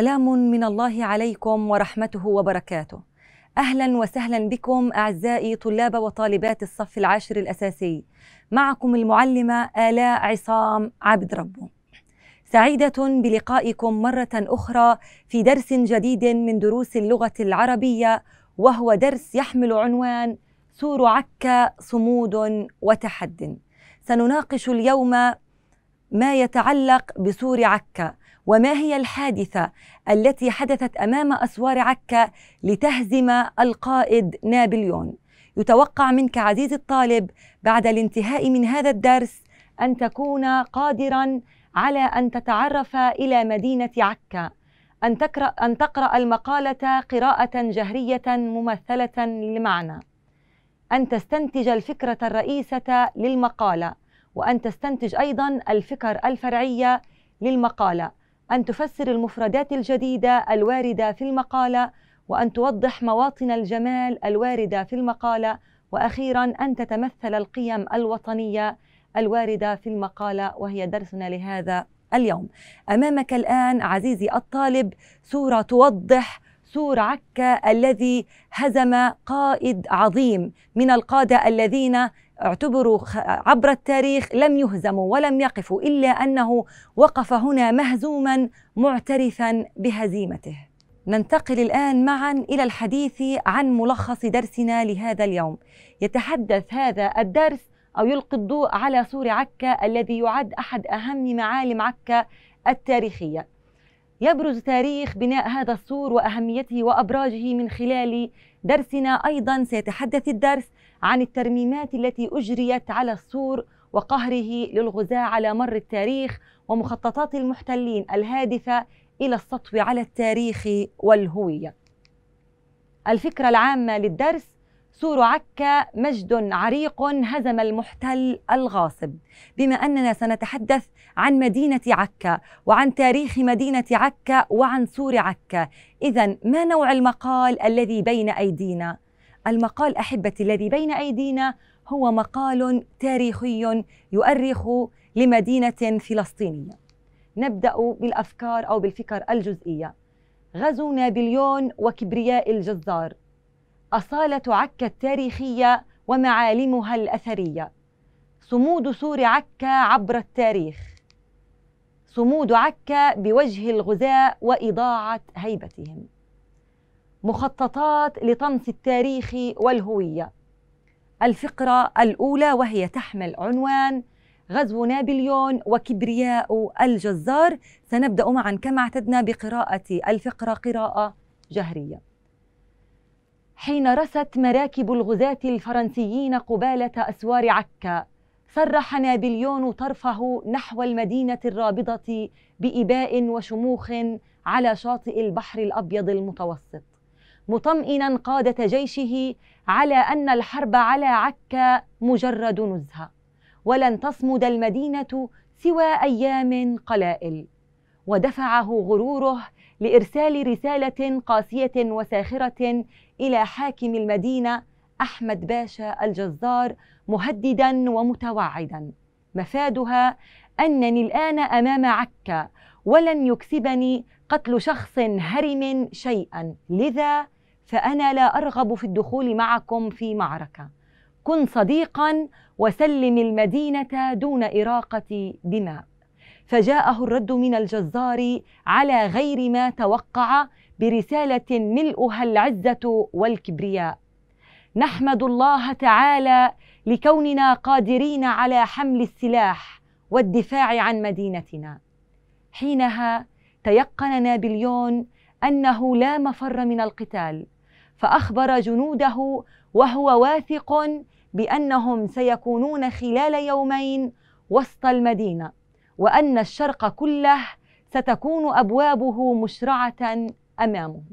سلام من الله عليكم ورحمته وبركاته اهلا وسهلا بكم اعزائي طلاب وطالبات الصف العاشر الاساسي معكم المعلمه الاء عصام عبد ربه سعيده بلقائكم مره اخرى في درس جديد من دروس اللغه العربيه وهو درس يحمل عنوان سور عكا صمود وتحد سنناقش اليوم ما يتعلق بسور عكا وما هي الحادثة التي حدثت أمام أسوار عكا لتهزم القائد نابليون يتوقع منك عزيزي الطالب بعد الانتهاء من هذا الدرس أن تكون قادرا على أن تتعرف إلى مدينة عكا أن تقرأ, أن تقرأ المقالة قراءة جهرية ممثلة للمعنى أن تستنتج الفكرة الرئيسة للمقالة وأن تستنتج أيضا الفكر الفرعية للمقالة أن تفسر المفردات الجديدة الواردة في المقالة وأن توضح مواطن الجمال الواردة في المقالة وأخيرا أن تتمثل القيم الوطنية الواردة في المقالة وهي درسنا لهذا اليوم أمامك الآن عزيزي الطالب صورة توضح سور عكا الذي هزم قائد عظيم من القادة الذين اعتبروا عبر التاريخ لم يهزموا ولم يقفوا إلا أنه وقف هنا مهزوما معترفا بهزيمته ننتقل الآن معا إلى الحديث عن ملخص درسنا لهذا اليوم يتحدث هذا الدرس أو يلقي الضوء على سور عكا الذي يعد أحد أهم معالم عكا التاريخية يبرز تاريخ بناء هذا السور واهميته وابراجه من خلال درسنا ايضا سيتحدث الدرس عن الترميمات التي اجريت على السور وقهره للغزاة على مر التاريخ ومخططات المحتلين الهادفة إلى السطو على التاريخ والهوية. الفكرة العامة للدرس سور عكا مجد عريق هزم المحتل الغاصب، بما أننا سنتحدث عن مدينة عكا وعن تاريخ مدينة عكا وعن سور عكا إذا ما نوع المقال الذي بين أيدينا؟ المقال أحبتي الذي بين أيدينا هو مقال تاريخي يؤرخ لمدينة فلسطينية نبدأ بالأفكار أو بالفكر الجزئية غزو نابليون وكبرياء الجزار أصالة عكا التاريخية ومعالمها الأثرية صمود سور عكا عبر التاريخ صمود عكا بوجه الغزاة وإضاعة هيبتهم مخططات لطمس التاريخ والهوية الفقرة الأولى وهي تحمل عنوان غزو نابليون وكبرياء الجزار سنبدأ معا كما اعتدنا بقراءة الفقرة قراءة جهرية حين رست مراكب الغزاة الفرنسيين قبالة أسوار عكا صرح نابليون طرفه نحو المدينة الرابضة بإباء وشموخ على شاطئ البحر الأبيض المتوسط مطمئنا قادة جيشه على أن الحرب على عكا مجرد نزهة ولن تصمد المدينة سوى أيام قلائل ودفعه غروره لإرسال رسالة قاسية وساخرة إلى حاكم المدينة أحمد باشا الجزار مهددا ومتوعدا مفادها أنني الآن أمام عكا ولن يكسبني قتل شخص هرم شيئا لذا فأنا لا أرغب في الدخول معكم في معركة كن صديقا وسلم المدينة دون إراقة دماء فجاءه الرد من الجزار على غير ما توقع برسالة ملؤها العزة والكبرياء نحمد الله تعالى لكوننا قادرين على حمل السلاح والدفاع عن مدينتنا حينها تيقن نابليون انه لا مفر من القتال فاخبر جنوده وهو واثق بانهم سيكونون خلال يومين وسط المدينه وان الشرق كله ستكون ابوابه مشرعه امامهم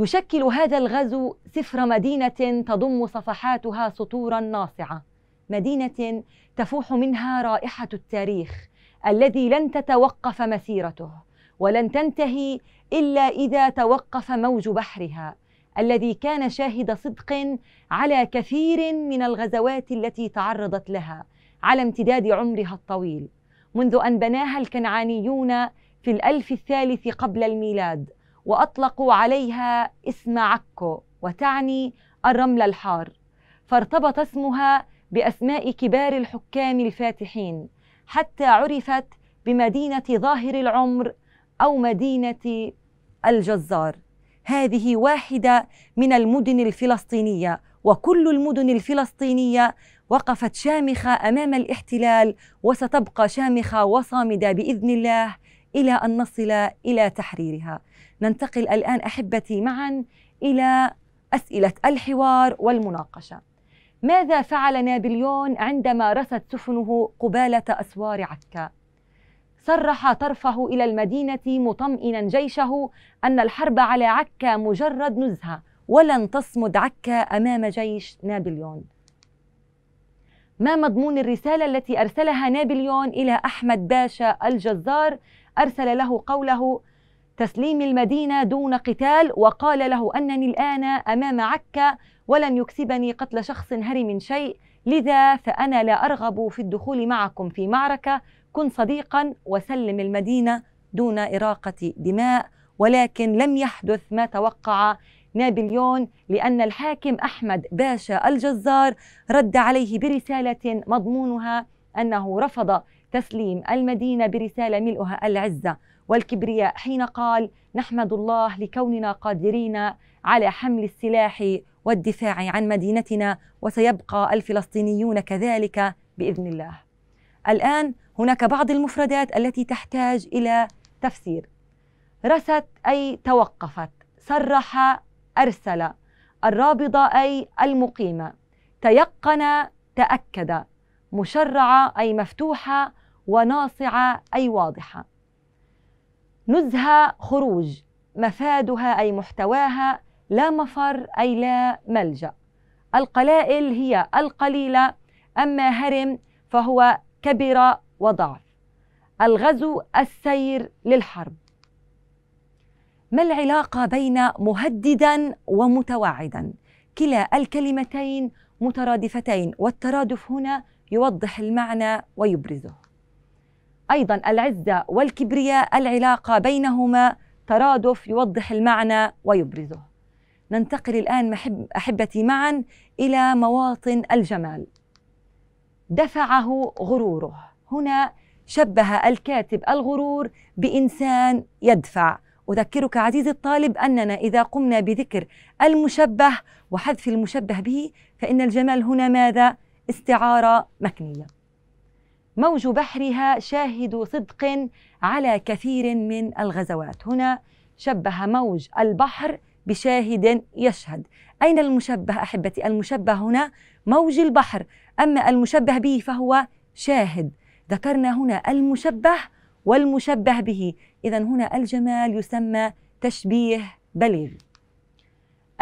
يشكل هذا الغزو سفر مدينة تضم صفحاتها سطورا ناصعة، مدينة تفوح منها رائحة التاريخ الذي لن تتوقف مسيرته، ولن تنتهي إلا إذا توقف موج بحرها، الذي كان شاهد صدق على كثير من الغزوات التي تعرضت لها على امتداد عمرها الطويل، منذ أن بناها الكنعانيون في الألف الثالث قبل الميلاد وأطلقوا عليها اسم عكو وتعني الرمل الحار فارتبط اسمها بأسماء كبار الحكام الفاتحين حتى عرفت بمدينة ظاهر العمر أو مدينة الجزار هذه واحدة من المدن الفلسطينية وكل المدن الفلسطينية وقفت شامخة أمام الاحتلال وستبقى شامخة وصامدة بإذن الله إلى أن نصل إلى تحريرها ننتقل الآن أحبتي معا إلى أسئلة الحوار والمناقشة ماذا فعل نابليون عندما رست سفنه قبالة أسوار عكا؟ صرح طرفه إلى المدينة مطمئنا جيشه أن الحرب على عكا مجرد نزهة ولن تصمد عكا أمام جيش نابليون ما مضمون الرسالة التي أرسلها نابليون إلى أحمد باشا الجزار أرسل له قوله تسليم المدينة دون قتال وقال له أنني الآن أمام عكا ولن يكسبني قتل شخص هرم من شيء لذا فأنا لا أرغب في الدخول معكم في معركة كن صديقا وسلم المدينة دون إراقة دماء ولكن لم يحدث ما توقع نابليون لأن الحاكم أحمد باشا الجزار رد عليه برسالة مضمونها أنه رفض تسليم المدينة برسالة ملؤها العزة والكبرياء حين قال نحمد الله لكوننا قادرين على حمل السلاح والدفاع عن مدينتنا وسيبقى الفلسطينيون كذلك باذن الله. الان هناك بعض المفردات التي تحتاج الى تفسير. رست اي توقفت، صرح ارسل، الرابضه اي المقيمه، تيقن تاكد، مشرعه اي مفتوحه، وناصعة أي واضحة نزهة خروج مفادها أي محتواها لا مفر أي لا ملجأ القلائل هي القليلة أما هرم فهو كبر وضعف الغزو السير للحرب ما العلاقة بين مهددا ومتوعدا؟ كلا الكلمتين مترادفتين والترادف هنا يوضح المعنى ويبرزه أيضا العزة والكبرياء العلاقة بينهما ترادف يوضح المعنى ويبرزه ننتقل الآن أحبتي معا إلى مواطن الجمال دفعه غروره هنا شبه الكاتب الغرور بإنسان يدفع أذكرك عزيزي الطالب أننا إذا قمنا بذكر المشبه وحذف المشبه به فإن الجمال هنا ماذا؟ استعارة مكنية موج بحرها شاهد صدق على كثير من الغزوات هنا شبه موج البحر بشاهد يشهد أين المشبه أحبتي المشبه هنا موج البحر أما المشبه به فهو شاهد ذكرنا هنا المشبه والمشبه به إذا هنا الجمال يسمى تشبيه بليغ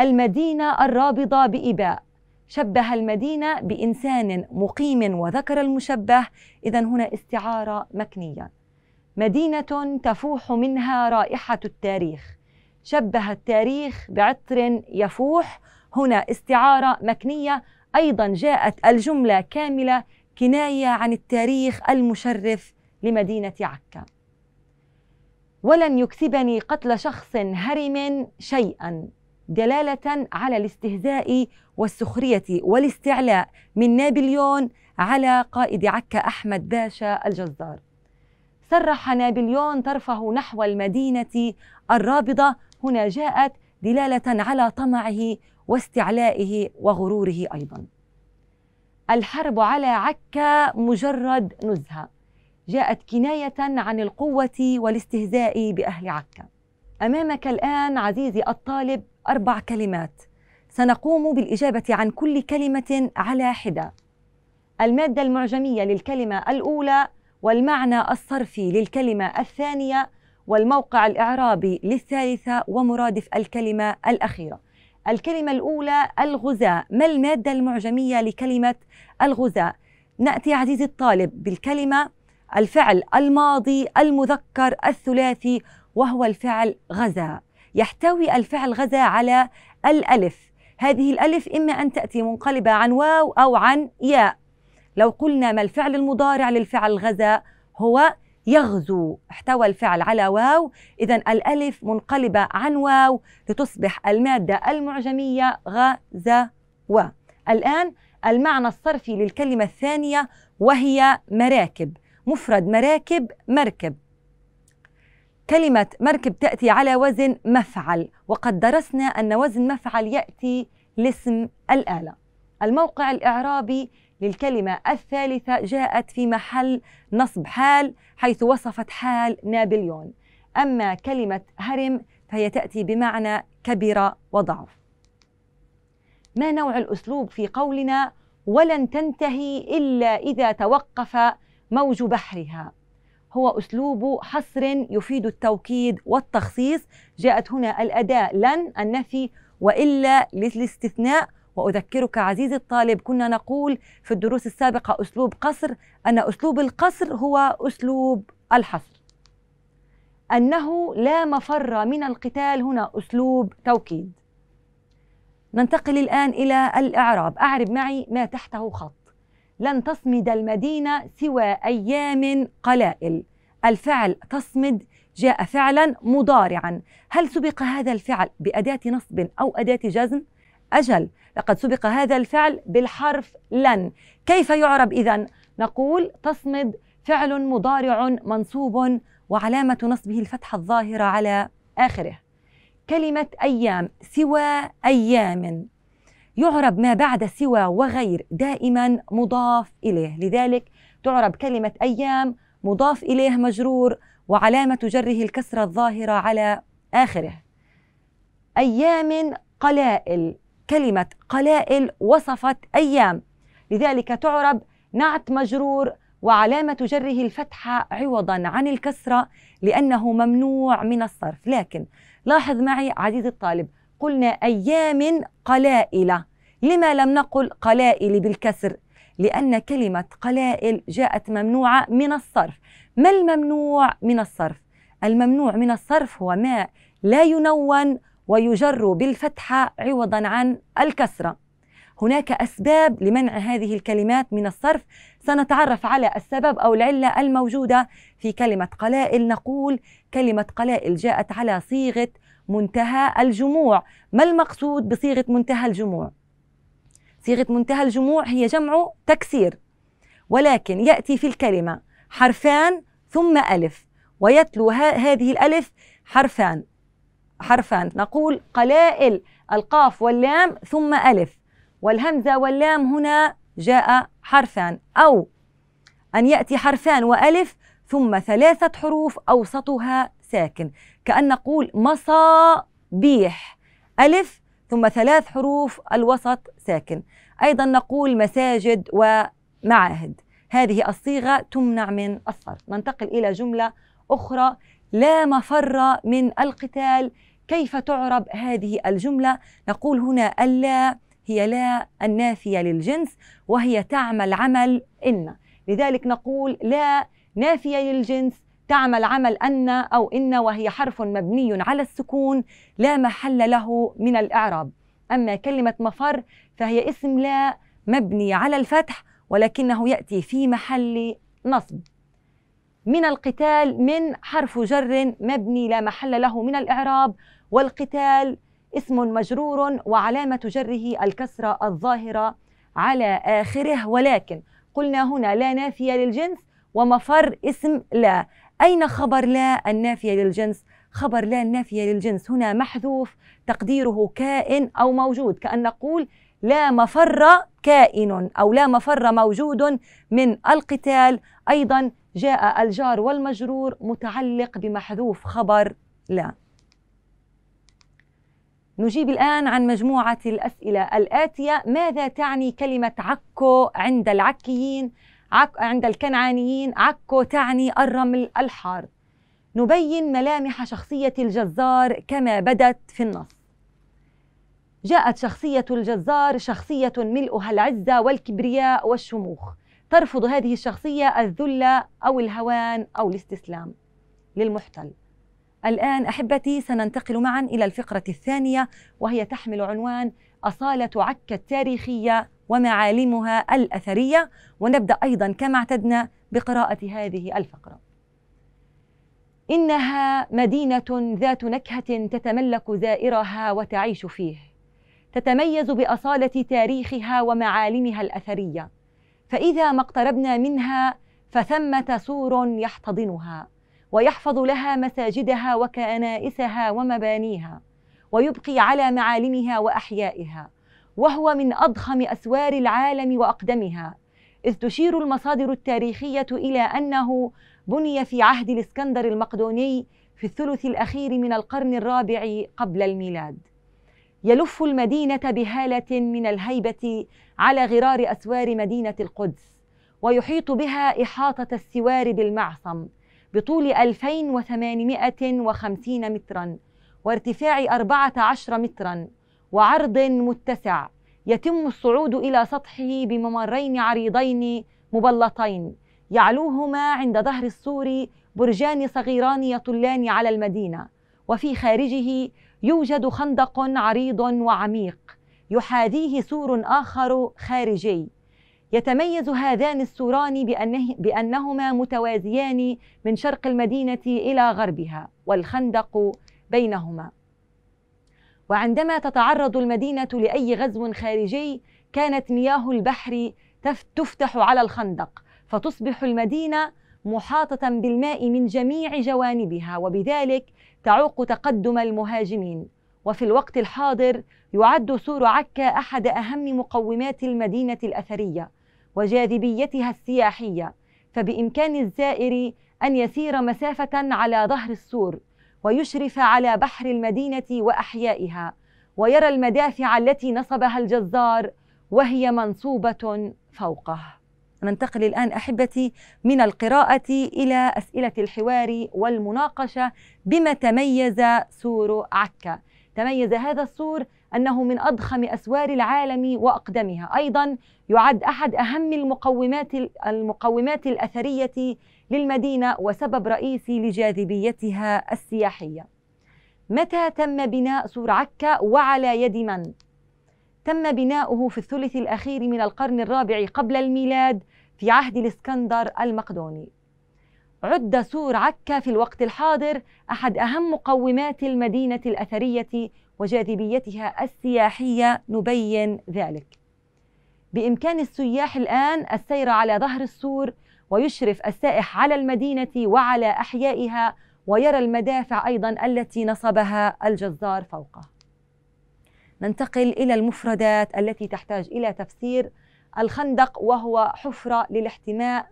المدينة الرابضة بإباء شبه المدينة بإنسان مقيم وذكر المشبه إذا هنا استعارة مكنية مدينة تفوح منها رائحة التاريخ شبه التاريخ بعطر يفوح هنا استعارة مكنية أيضا جاءت الجملة كاملة كناية عن التاريخ المشرف لمدينة عكا ولن يكسبني قتل شخص هرم شيئا دلالة على الاستهزاء والسخرية والاستعلاء من نابليون على قائد عكا أحمد باشا الجزار صرح نابليون طرفه نحو المدينة الرابضة هنا جاءت دلالة على طمعه واستعلائه وغروره أيضا الحرب على عكا مجرد نزهة جاءت كناية عن القوة والاستهزاء بأهل عكا أمامك الآن عزيزي الطالب أربع كلمات سنقوم بالإجابة عن كل كلمة على حدة المادة المعجمية للكلمة الأولى والمعنى الصرفي للكلمة الثانية والموقع الإعرابي للثالثة ومرادف الكلمة الأخيرة الكلمة الأولى الغزاء ما المادة المعجمية لكلمة الغزاء؟ نأتي عزيزي الطالب بالكلمة الفعل الماضي المذكر الثلاثي وهو الفعل غزاء يحتوي الفعل غزا على الألف هذه الألف إما أن تأتي منقلبة عن واو أو عن ياء لو قلنا ما الفعل المضارع للفعل غزا هو يغزو احتوى الفعل على واو إذا الألف منقلبة عن واو لتصبح المادة المعجمية غزوة الآن المعنى الصرفي للكلمة الثانية وهي مراكب مفرد مراكب مركب كلمة مركب تأتي على وزن مفعل وقد درسنا أن وزن مفعل يأتي لاسم الآلة الموقع الإعرابي للكلمة الثالثة جاءت في محل نصب حال حيث وصفت حال نابليون أما كلمة هرم فهي تأتي بمعنى كبر وضعف ما نوع الأسلوب في قولنا ولن تنتهي إلا إذا توقف موج بحرها هو أسلوب حصر يفيد التوكيد والتخصيص جاءت هنا الأداة لن النفي وإلا للاستثناء وأذكرك عزيزي الطالب كنا نقول في الدروس السابقة أسلوب قصر أن أسلوب القصر هو أسلوب الحصر أنه لا مفر من القتال هنا أسلوب توكيد ننتقل الآن إلى الإعراب أعرب معي ما تحته خط لن تصمد المدينة سوى أيام قلائل الفعل تصمد جاء فعلا مضارعا هل سبق هذا الفعل بأداة نصب أو أداة جزم؟ أجل لقد سبق هذا الفعل بالحرف لن كيف يعرب إذا؟ نقول تصمد فعل مضارع منصوب وعلامة نصبه الفتحة الظاهرة على آخره كلمة أيام سوى أيام يعرب ما بعد سوى وغير دائما مضاف إليه لذلك تعرب كلمة أيام مضاف إليه مجرور وعلامة جره الكسرة الظاهرة على آخره أيام قلائل كلمة قلائل وصفت أيام لذلك تعرب نعت مجرور وعلامة جره الفتحة عوضا عن الكسرة لأنه ممنوع من الصرف لكن لاحظ معي عزيزي الطالب قلنا أيام قلائل لما لم نقل قلائل بالكسر لأن كلمة قلائل جاءت ممنوعة من الصرف ما الممنوع من الصرف؟ الممنوع من الصرف هو ما لا ينون ويجر بالفتحة عوضا عن الكسرة هناك أسباب لمنع هذه الكلمات من الصرف سنتعرف على السبب أو العلة الموجودة في كلمة قلائل نقول كلمة قلائل جاءت على صيغة منتهى الجموع ما المقصود بصيغة منتهى الجموع؟ صيغة منتهى الجموع هي جمع تكسير ولكن يأتي في الكلمة حرفان ثم ألف ويتلو هذه الألف حرفان حرفان نقول قلائل القاف واللام ثم ألف والهمزة واللام هنا جاء حرفان أو أن يأتي حرفان وألف ثم ثلاثة حروف أوسطها ساكن كأن نقول مصابيح ألف ثم ثلاث حروف الوسط ساكن أيضا نقول مساجد ومعاهد هذه الصيغة تمنع من الصرف ننتقل إلى جملة أخرى لا مفر من القتال كيف تعرب هذه الجملة نقول هنا ألا هي لا النافية للجنس وهي تعمل عمل إن لذلك نقول لا نافية للجنس تعمل عمل أن أو إن وهي حرف مبني على السكون لا محل له من الإعراب أما كلمة مفر فهي اسم لا مبني على الفتح ولكنه يأتي في محل نصب من القتال من حرف جر مبني لا محل له من الإعراب والقتال اسم مجرور وعلامة جره الكسرة الظاهرة على آخره ولكن قلنا هنا لا نافية للجنس ومفر اسم لا أين خبر لا النافية للجنس؟ خبر لا النافية للجنس هنا محذوف تقديره كائن أو موجود كأن نقول لا مفر كائن أو لا مفر موجود من القتال أيضا جاء الجار والمجرور متعلق بمحذوف خبر لا نجيب الآن عن مجموعة الأسئلة الآتية ماذا تعني كلمة عكو عند العكيين؟ عك عند الكنعانيين عكو تعني الرمل الحار نبين ملامح شخصية الجزار كما بدت في النص جاءت شخصية الجزار شخصية ملؤها العزة والكبرياء والشموخ ترفض هذه الشخصية الذلة أو الهوان أو الاستسلام للمحتل الآن أحبتي سننتقل معا إلى الفقرة الثانية وهي تحمل عنوان أصالة عكا التاريخية ومعالمها الأثرية ونبدأ أيضا كما اعتدنا بقراءة هذه الفقرة إنها مدينة ذات نكهة تتملك زائرها وتعيش فيه تتميز بأصالة تاريخها ومعالمها الأثرية فإذا ما اقتربنا منها فثمة سور يحتضنها ويحفظ لها مساجدها وكنائسها ومبانيها ويبقي على معالمها وأحيائها وهو من أضخم أسوار العالم وأقدمها إذ تشير المصادر التاريخية إلى أنه بني في عهد الإسكندر المقدوني في الثلث الأخير من القرن الرابع قبل الميلاد يلف المدينة بهالة من الهيبة على غرار أسوار مدينة القدس ويحيط بها إحاطة السوار بالمعصم بطول 2850 مترا وارتفاع 14 مترا وعرض متسع يتم الصعود إلى سطحه بممرين عريضين مبلطين يعلوهما عند ظهر السور برجان صغيران يطلان على المدينة وفي خارجه يوجد خندق عريض وعميق يحاذيه سور آخر خارجي يتميز هذان السوران بأنه بأنهما متوازيان من شرق المدينة إلى غربها والخندق بينهما وعندما تتعرض المدينة لأي غزو خارجي كانت مياه البحر تفتح على الخندق فتصبح المدينة محاطة بالماء من جميع جوانبها وبذلك تعوق تقدم المهاجمين وفي الوقت الحاضر يعد سور عكا أحد أهم مقومات المدينة الأثرية وجاذبيتها السياحية فبإمكان الزائر أن يسير مسافة على ظهر السور ويشرف على بحر المدينة وأحيائها ويرى المدافع التي نصبها الجزار وهي منصوبة فوقه ننتقل الآن أحبتي من القراءة إلى أسئلة الحوار والمناقشة بما تميز سور عكا تميز هذا السور أنه من أضخم أسوار العالم وأقدمها أيضا يعد أحد أهم المقومات, المقومات الأثرية للمدينة وسبب رئيسي لجاذبيتها السياحية متى تم بناء سور عكا وعلى يد من؟ تم بناؤه في الثلث الأخير من القرن الرابع قبل الميلاد في عهد الإسكندر المقدوني عد سور عكا في الوقت الحاضر أحد أهم مقومات المدينة الأثرية وجاذبيتها السياحية نبين ذلك بإمكان السياح الآن السير على ظهر السور ويشرف السائح على المدينة وعلى أحيائها ويرى المدافع أيضا التي نصبها الجزار فوقه ننتقل إلى المفردات التي تحتاج إلى تفسير الخندق وهو حفرة للاحتماء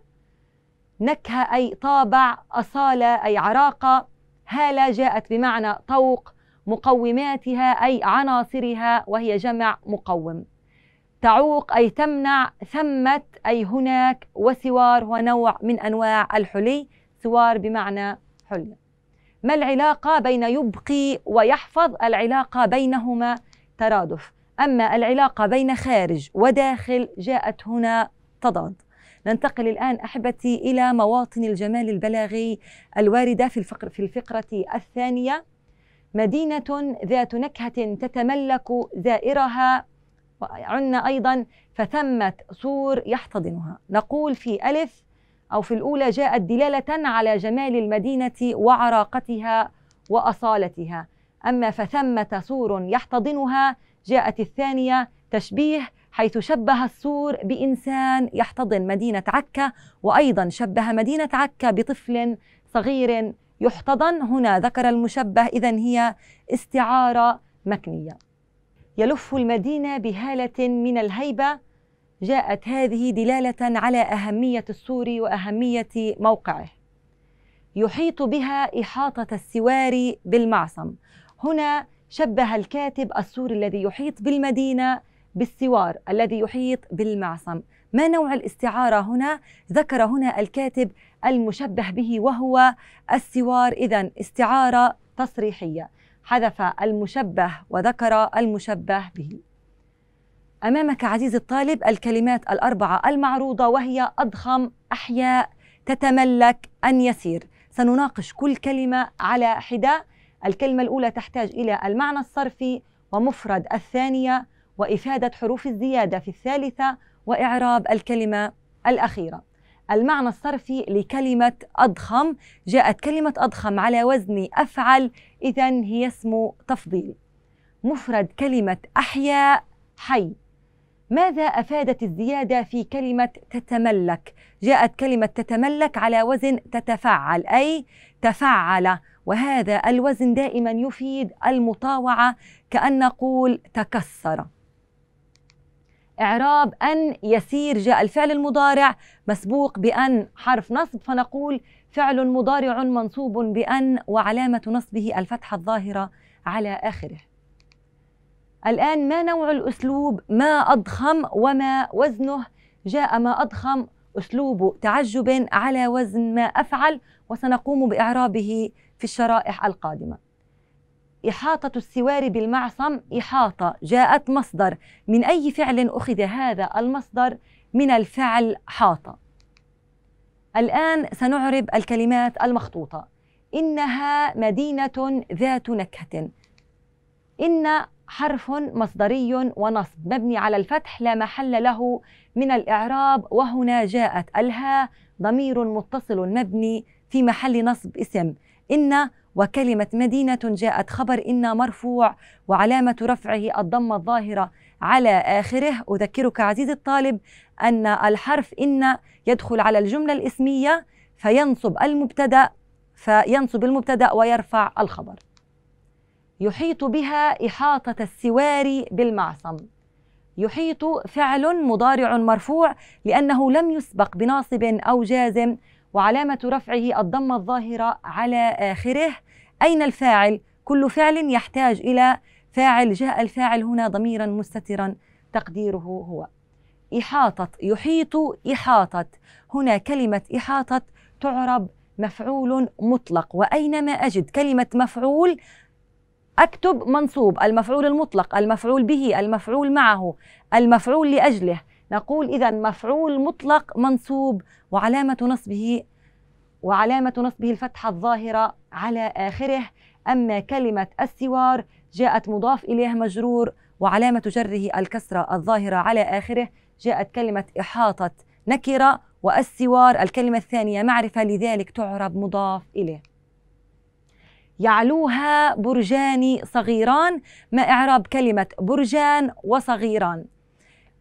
نكهة أي طابع أصالة أي عراقة هالة جاءت بمعنى طوق مقوماتها أي عناصرها وهي جمع مقوم تعوق أي تمنع ثمة أي هناك وسوار هو نوع من أنواع الحلي سوار بمعنى حلي ما العلاقة بين يبقي ويحفظ العلاقة بينهما ترادف أما العلاقة بين خارج وداخل جاءت هنا تضاد ننتقل الآن أحبتي إلى مواطن الجمال البلاغي الواردة في, الفقر في الفقرة الثانية مدينة ذات نكهة تتملك زائرها وعنا أيضا فثمة سور يحتضنها نقول في ألف أو في الأولى جاءت دلالة على جمال المدينة وعراقتها وأصالتها أما فثمة سور يحتضنها جاءت الثانية تشبيه حيث شبه السور بإنسان يحتضن مدينة عكا وأيضا شبه مدينة عكا بطفل صغير يحتضن هنا ذكر المشبه إذا هي استعارة مكنية يلف المدينة بهالة من الهيبة جاءت هذه دلالة على أهمية السور وأهمية موقعه يحيط بها إحاطة السوار بالمعصم هنا شبه الكاتب السور الذي يحيط بالمدينة بالسوار الذي يحيط بالمعصم ما نوع الاستعارة هنا؟ ذكر هنا الكاتب المشبه به وهو السوار إذا استعارة تصريحية حذف المشبه وذكر المشبه به امامك عزيزي الطالب الكلمات الاربعه المعروضه وهي اضخم احياء تتملك ان يسير سنناقش كل كلمه على حده الكلمه الاولى تحتاج الى المعنى الصرفي ومفرد الثانيه وافاده حروف الزياده في الثالثه واعراب الكلمه الاخيره المعنى الصرفي لكلمة أضخم جاءت كلمة أضخم على وزن أفعل إذا هي اسم تفضيل مفرد كلمة أحياء حي ماذا أفادت الزيادة في كلمة تتملك؟ جاءت كلمة تتملك على وزن تتفعل أي تفعل وهذا الوزن دائما يفيد المطاوعة كأن نقول تكسر إعراب أن يسير جاء الفعل المضارع مسبوق بأن حرف نصب فنقول فعل مضارع منصوب بأن وعلامة نصبه الفتحة الظاهرة على آخره الآن ما نوع الأسلوب ما أضخم وما وزنه جاء ما أضخم أسلوب تعجب على وزن ما أفعل وسنقوم بإعرابه في الشرائح القادمة إحاطة السوار بالمعصم إحاطة جاءت مصدر من أي فعل أخذ هذا المصدر من الفعل حاط الآن سنعرب الكلمات المخطوطة إنها مدينة ذات نكهة إن حرف مصدري ونصب مبني على الفتح لا محل له من الإعراب وهنا جاءت الها ضمير متصل مبني في محل نصب اسم إن وكلمة مدينة جاءت خبر إن مرفوع وعلامة رفعه الضمة الظاهرة على آخره أذكرك عزيزي الطالب أن الحرف إن يدخل على الجملة الإسمية فينصب المبتدأ فينصب المبتدأ ويرفع الخبر يحيط بها إحاطة السواري بالمعصم يحيط فعل مضارع مرفوع لأنه لم يسبق بناصب أو جازم وعلامة رفعه الضمة الظاهرة على آخره أين الفاعل؟ كل فعل يحتاج إلى فاعل جاء الفاعل هنا ضميرا مستترا تقديره هو إحاطت يحيط إحاطت هنا كلمة إحاطت تعرب مفعول مطلق وأينما أجد كلمة مفعول أكتب منصوب المفعول المطلق المفعول به المفعول معه المفعول لأجله نقول إذا مفعول مطلق منصوب وعلامة نصبه وعلامة نصبه الفتحة الظاهرة على آخره أما كلمة السوار جاءت مضاف إليه مجرور وعلامة جره الكسرة الظاهرة على آخره جاءت كلمة إحاطة نكرة والسوار الكلمة الثانية معرفة لذلك تعرب مضاف إليه يعلوها برجان صغيران ما إعراب كلمة برجان وصغيران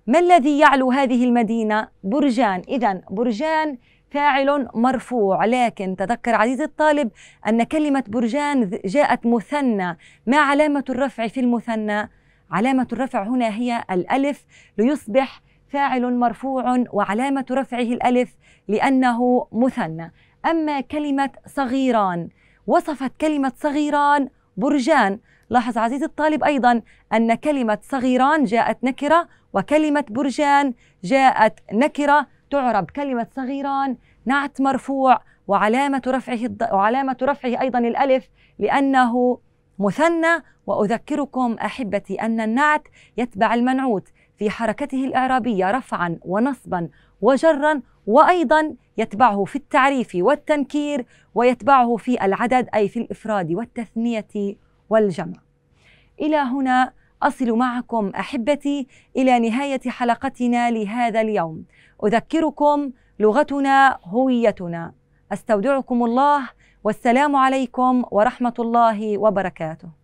ما الذي يعلو هذه المدينة؟ برجان إذا برجان فاعل مرفوع لكن تذكر عزيز الطالب أن كلمة برجان جاءت مثنى ما علامة الرفع في المثنى؟ علامة الرفع هنا هي الألف ليصبح فاعل مرفوع وعلامة رفعه الألف لأنه مثنى أما كلمة صغيران وصفت كلمة صغيران برجان لاحظ عزيزي الطالب أيضا أن كلمة صغيران جاءت نكرة وكلمة برجان جاءت نكرة تعرب كلمة صغيران نعت مرفوع وعلامة رفعه وعلامة رفعه أيضا الألف لأنه مثنى وأذكركم أحبتي أن النعت يتبع المنعوت في حركته الإعرابية رفعا ونصبا وجرا وأيضا يتبعه في التعريف والتنكير ويتبعه في العدد أي في الإفراد والتثنية والجمع الى هنا اصل معكم احبتي الى نهايه حلقتنا لهذا اليوم اذكركم لغتنا هويتنا استودعكم الله والسلام عليكم ورحمه الله وبركاته